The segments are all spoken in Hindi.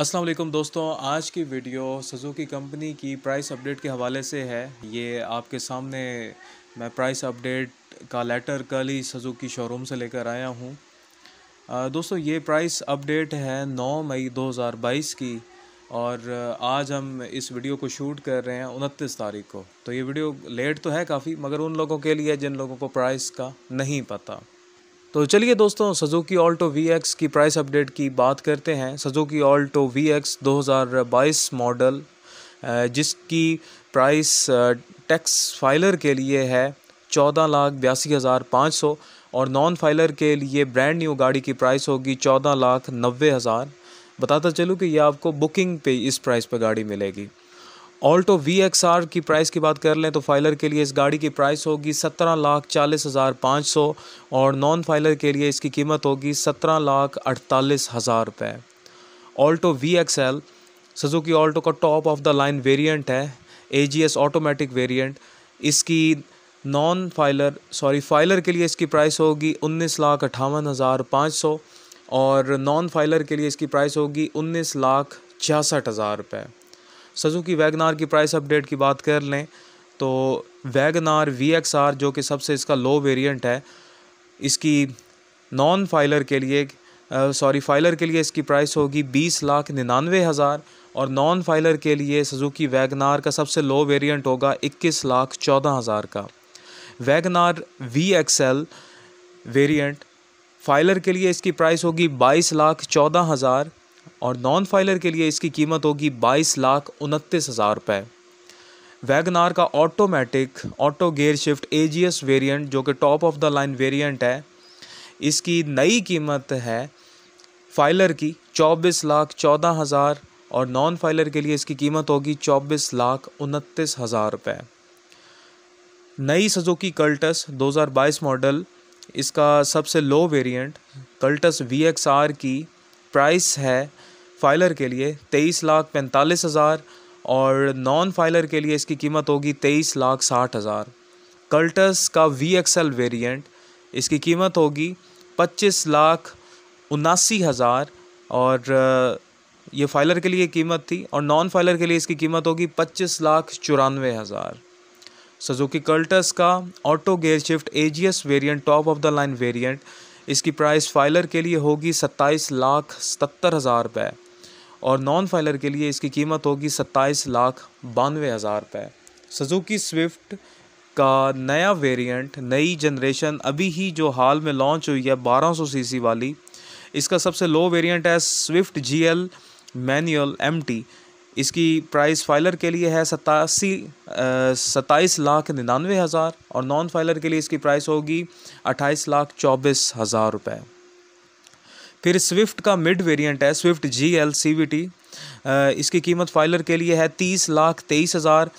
अस्सलाम वालेकुम दोस्तों आज की वीडियो सुजुकी कंपनी की प्राइस अपडेट के हवाले से है ये आपके सामने मैं प्राइस अपडेट का लेटर कल ही सुजुकी शोरूम से लेकर आया हूँ दोस्तों ये प्राइस अपडेट है 9 मई 2022 की और आज हम इस वीडियो को शूट कर रहे हैं उनतीस तारीख को तो ये वीडियो लेट तो है काफ़ी मगर उन लोगों के लिए जिन लोगों को प्राइस का नहीं पता तो चलिए दोस्तों सजुकी ऑल्टो वी एक्स की प्राइस अपडेट की बात करते हैं सजुकी ऑल्टो वी एक्स दो मॉडल जिसकी प्राइस टैक्स फाइलर के लिए है चौदह लाख बयासी हज़ार पाँच सौ और नॉन फाइलर के लिए ब्रांड न्यू गाड़ी की प्राइस होगी चौदह लाख नब्बे हज़ार बताता चलूँ कि यह आपको बुकिंग पे इस प्राइस पर गाड़ी मिलेगी ऑल्टो वी एक्स आर की प्राइस की बात कर लें तो फाइलर के लिए इस गाड़ी की प्राइस होगी सत्रह लाख चालीस हज़ार पाँच सौ और नॉन फाइलर के लिए इसकी कीमत होगी सत्रह लाख अड़तालीस हज़ार रुपये Alto V X L Suzuki Alto का top of the line variant है A G S automatic variant इसकी नॉन फाइलर सॉरी फाइलर के लिए इसकी प्राइस होगी उन्नीस लाख अट्ठावन हज़ार पाँच सौ और नॉन फाइलर के लिए इसकी प्राइस होगी उन्नीस लाख छियासठ हज़ार रुपये सजुकी वैगनार की प्राइस अपडेट की बात कर लें तो वैगनार वी एक्स आर जो कि सबसे इसका लो वेरिएंट है इसकी नॉन फाइलर के लिए सॉरी फाइलर के लिए इसकी प्राइस होगी बीस लाख निन्यानवे हज़ार और नॉन फाइलर के लिए सजुकी वैगनार का सबसे लो वेरिएंट होगा इक्कीस लाख चौदह हज़ार का Wagon R V L variant filer के लिए इसकी प्राइस होगी बाईस लाख चौदह हज़ार और नॉन फाइलर के लिए इसकी कीमत होगी बाईस लाख उनतीस हज़ार रुपये वैगन आर का automatic auto gear shift A G S variant जो कि top of the line variant है इसकी नई कीमत है फाइलर की चौबीस लाख चौदह हज़ार और नॉन फाइलर के लिए इसकी कीमत होगी चौबीस लाख उनतीस हज़ार रुपये नई सजुकी कल्टस 2022 मॉडल इसका सबसे लो वेरिएंट कल्टस वी की प्राइस है फाइलर के लिए तेईस लाख पैंतालीस हज़ार और नॉन फाइलर के लिए इसकी कीमत होगी तेईस लाख साठ हज़ार कल्टस का वी एक्सएल वेरियंट इसकी कीमत होगी पच्चीस लाख उनासी हज़ार और ये फाइलर के लिए कीमत थी और नॉन फाइलर के लिए इसकी कीमत होगी पच्चीस लाख चौरानवे हज़ार सजुकी कल्टस का auto gear shift A G S variant top of the line variant इसकी प्राइस फाइलर के लिए होगी सत्ताईस लाख सत्तर हज़ार रुपये और नॉन फाइलर के लिए इसकी कीमत होगी सत्ताईस लाख बानवे हज़ार रुपये सजुकी स्विफ्ट का नया वेरिएंट नई जनरेशन अभी ही जो हाल में लॉन्च हुई है 1200 सीसी वाली इसका सबसे लो वेरिएंट है Swift G L manual M इसकी प्राइस फाइलर के लिए है सतासी सत्ताईस लाख निन्यानवे हज़ार और नॉन फाइलर के लिए इसकी प्राइस होगी अट्ठाईस लाख चौबीस हज़ार रुपये फिर स्विफ्ट का मिड वेरिएंट है Swift G L C V T इसकी कीमत फाइलर के लिए है तीस लाख तेईस हज़ार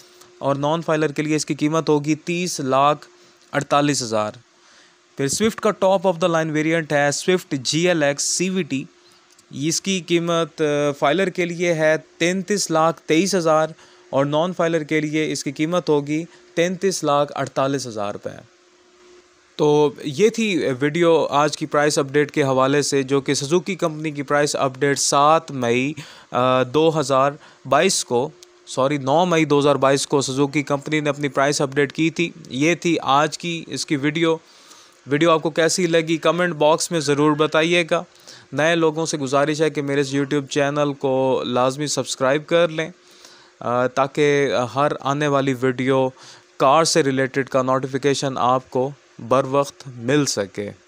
और नॉन फाइलर के लिए इसकी कीमत होगी तीस लाख अड़तालीस हज़ार फिर स्विफ्ट का top of the line variant है Swift G L X C V T इसकी कीमत फाइलर के लिए है तैंतीस लाख तेईस हज़ार और नॉन फाइलर के लिए इसकी कीमत होगी तैंतीस लाख अड़तालीस हज़ार रुपये तो ये थी वीडियो आज की प्राइस अपडेट के हवाले से जो कि सुजुकी कंपनी की प्राइस अपडेट सात मई दो हज़ार बाईस को सॉरी नौ मई दो हज़ार बाईस को सुजुकी कंपनी ने अपनी प्राइस अपडेट की थी ये थी आज की इसकी वीडियो वीडियो आपको कैसी लगी कमेंट बॉक्स में ज़रूर बताइएगा नए लोगों से गुजारिश है कि मेरे इस यूट्यूब चैनल को लाजमी सब्सक्राइब कर लें ताकि हर आने वाली वीडियो कार से रिलेटेड का नोटिफिकेशन आपको बर वक्त मिल सके